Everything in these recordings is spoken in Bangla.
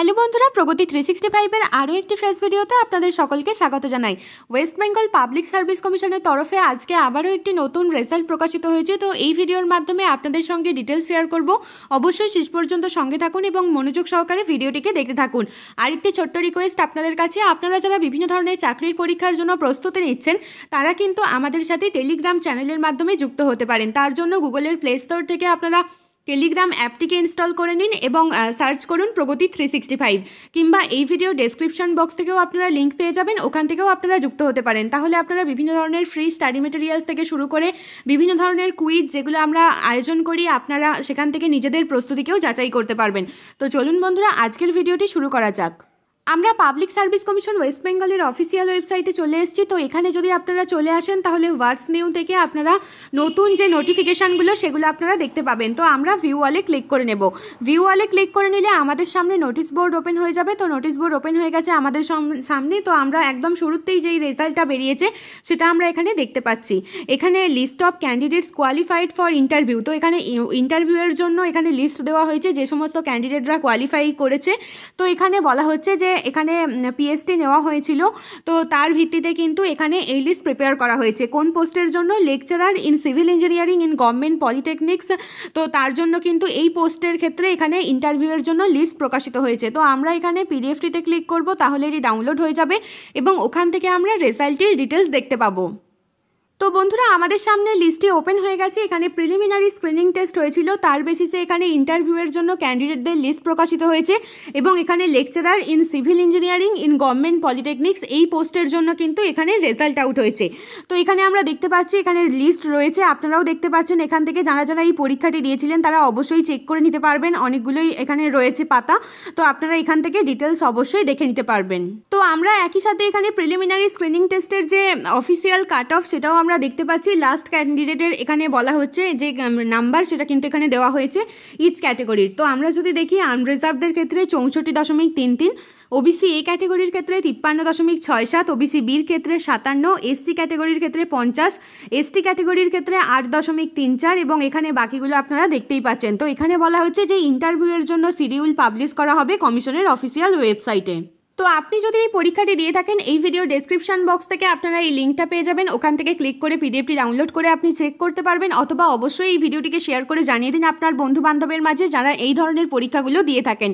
হ্যালো বন্ধুরা প্রগতি থ্রি সিক্সটি ফাইভের আরও একটি ফ্রেশ ভিডিওতে আপনাদের সকলকে স্বাগত জানাই ওয়েস্ট বেঙ্গল পাবলিক সার্ভিস কমিশনের তরফে আজকে আবারও একটি নতুন রেজাল্ট প্রকাশিত হয়েছে তো এই ভিডিওর মাধ্যমে আপনাদের সঙ্গে ডিটেলস শেয়ার করব অবশ্যই শেষ পর্যন্ত সঙ্গে থাকুন এবং মনোযোগ সহকারে ভিডিওটিকে দেখতে থাকুন আরেকটি ছোট্ট রিকোয়েস্ট আপনাদের কাছে আপনারা যারা বিভিন্ন ধরনের চাকরির পরীক্ষার জন্য প্রস্তুতি নিচ্ছেন তারা কিন্তু আমাদের সাথে টেলিগ্রাম চ্যানেলের মাধ্যমে যুক্ত হতে পারেন তার জন্য গুগলের প্লে স্টোর থেকে আপনারা টেলিগ্রাম অ্যাপটিকে ইনস্টল করে নিন এবং সার্চ করুন প্রগতি থ্রি সিক্সটি ফাইভ কিংবা এই ভিডিও ডেসক্রিপশন বক্স থেকেও আপনারা লিঙ্ক পেয়ে যাবেন ওখান থেকেও আপনারা যুক্ত হতে পারেন তাহলে আপনারা বিভিন্ন ধরনের ফ্রি স্টাডি মেটেরিয়ালস থেকে শুরু করে বিভিন্ন ধরনের কুইজ যেগুলো আমরা আয়োজন করি আপনারা সেখান থেকে নিজেদের প্রস্তুতিকেও যাচাই করতে পারবেন তো চলুন বন্ধুরা আজকের ভিডিওটি শুরু করা যাক আমরা পাবলিক সার্ভিস কমিশন ওয়েস্ট বেঙ্গলের অফিসিয়াল ওয়েবসাইটে চলে এসেছি তো এখানে যদি আপনারা চলে আসেন তাহলে হোয়াটস নিউ থেকে আপনারা নতুন যে নোটিফিকেশানগুলো সেগুলো আপনারা দেখতে পাবেন তো আমরা ভিউ ওয়ালে ক্লিক করে নেব ভিউ ওয়ালে ক্লিক করে নিলে আমাদের সামনে নোটিশ বোর্ড ওপেন হয়ে যাবে তো নোটিশ বোর্ড ওপেন হয়ে গেছে আমাদের সামনে তো আমরা একদম শুরুতেই যেই রেজাল্টটা বেরিয়েছে সেটা আমরা এখানে দেখতে পাচ্ছি এখানে list of candidates qualified for interview তো এখানে ইন্টারভিউয়ের জন্য এখানে লিস্ট দেওয়া হয়েছে যে সমস্ত ক্যান্ডিডেটরা কোয়ালিফাই করেছে তো এখানে বলা হচ্ছে যে এখানে পিএসটি নেওয়া হয়েছিল তো তার ভিত্তিতে কিন্তু এখানে এই লিস্ট প্রিপেয়ার করা হয়েছে কোন পোস্টের জন্য lecturer in civil engineering in government polytechnics তো তার জন্য কিন্তু এই পোস্টের ক্ষেত্রে এখানে ইন্টারভিউয়ের জন্য লিস্ট প্রকাশিত হয়েছে তো আমরা এখানে পিডিএফটিতে ক্লিক করব তাহলে এটি ডাউনলোড হয়ে যাবে এবং ওখান থেকে আমরা রেজাল্টের ডিটেলস দেখতে পাবো তো বন্ধুরা আমাদের সামনে লিস্টে ওপেন হয়ে গেছে এখানে প্রিলিমিনারি স্ক্রিনিং টেস্ট হয়েছিল তার বেসিসে এখানে ইন্টারভিউয়ের জন্য ক্যান্ডিডেটদের লিস্ট প্রকাশিত হয়েছে এবং এখানে lecturer in civil engineering in government polytechnics এই পোস্টের জন্য কিন্তু এখানে রেজাল্ট আউট হয়েছে তো এখানে আমরা দেখতে পাচ্ছি এখানে লিস্ট রয়েছে আপনারাও দেখতে পাচ্ছেন এখান থেকে যারা যারা এই পরীক্ষাটি দিয়েছিলেন তারা অবশ্যই চেক করে নিতে পারবেন অনেকগুলোই এখানে রয়েছে পাতা তো আপনারা এখান থেকে ডিটেলস অবশ্যই দেখে নিতে পারবেন তো আমরা একই সাথে এখানে প্রিলিমিনারি স্ক্রিনিং টেস্টের যে অফিসিয়াল কাট অফ সেটাও আমরা দেখতে পাচ্ছি লাস্ট ক্যান্ডিডেটের এখানে বলা হচ্ছে যে নাম্বার সেটা কিন্তু এখানে দেওয়া হয়েছে ইচ ক্যাটেগরির তো আমরা যদি দেখি আনরিজার্ভদের ক্ষেত্রে চৌষট্টি দশমিক তিন তিন ওবিসি এ ক্যাটেগরির ক্ষেত্রে তিপ্পান্ন দশমিক ছয় সাত ওবিসি বির ক্ষেত্রে সাতান্ন এসসি ক্যাটেগরির ক্ষেত্রে পঞ্চাশ এসটি ক্যাটেগরির ক্ষেত্রে আট দশমিক তিন চার এবং এখানে বাকিগুলো আপনারা দেখতেই পাচ্ছেন তো এখানে বলা হচ্ছে যে ইন্টারভিউয়ের জন্য সিডিউল পাবলিশ করা হবে কমিশনের অফিসিয়াল ওয়েবসাইটে তো আপনি যদি এই পরীক্ষাটি দিয়ে থাকেন এই ভিডিও ডেসক্রিপশন বক্স থেকে আপনারা এই লিঙ্কটা পেয়ে যাবেন ওখান থেকে ক্লিক করে পিডিএফটি ডাউনলোড করে আপনি চেক করতে পারবেন অথবা অবশ্যই এই ভিডিওটিকে শেয়ার করে জানিয়ে দিন আপনার বন্ধু বান্ধবের মাঝে যারা এই ধরনের পরীক্ষাগুলো দিয়ে থাকেন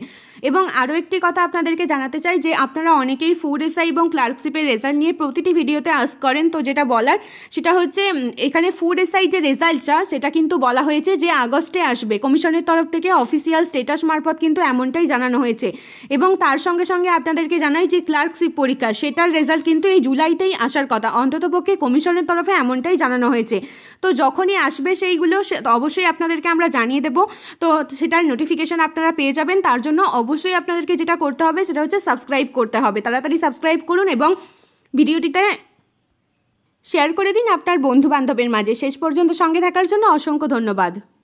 এবং আরও একটি কথা আপনাদেরকে জানাতে চাই যে আপনারা অনেকেই ফুড এসআই এবং ক্লার্কশিপের রেজাল্ট নিয়ে প্রতিটি ভিডিওতে আস করেন তো যেটা বলার সেটা হচ্ছে এখানে ফুড এসআই যে রেজাল্টটা সেটা কিন্তু বলা হয়েছে যে আগস্টে আসবে কমিশনের তরফ থেকে অফিসিয়াল স্টেটাস মারফত কিন্তু এমনটাই জানানো হয়েছে এবং তার সঙ্গে সঙ্গে আপনাদেরকে জানাই যে ক্লার্কশিপ পরীক্ষা সেটার রেজাল্ট কিন্তু এই জুলাইতেই আসার কথা অন্ততপক্ষে কমিশনের তরফে এমনটাই জানানো হয়েছে তো যখনই আসবে সেইগুলো অবশ্যই আপনাদেরকে আমরা জানিয়ে দেব তো সেটার নোটিফিকেশান আপনারা পেয়ে যাবেন তার জন্য অবশ্যই আপনাদেরকে যেটা করতে হবে সেটা হচ্ছে সাবস্ক্রাইব করতে হবে তাড়াতাড়ি সাবস্ক্রাইব করুন এবং ভিডিওটিতে শেয়ার করে দিন আপনার বন্ধু বান্ধবের মাঝে শেষ পর্যন্ত সঙ্গে থাকার জন্য অসংখ্য ধন্যবাদ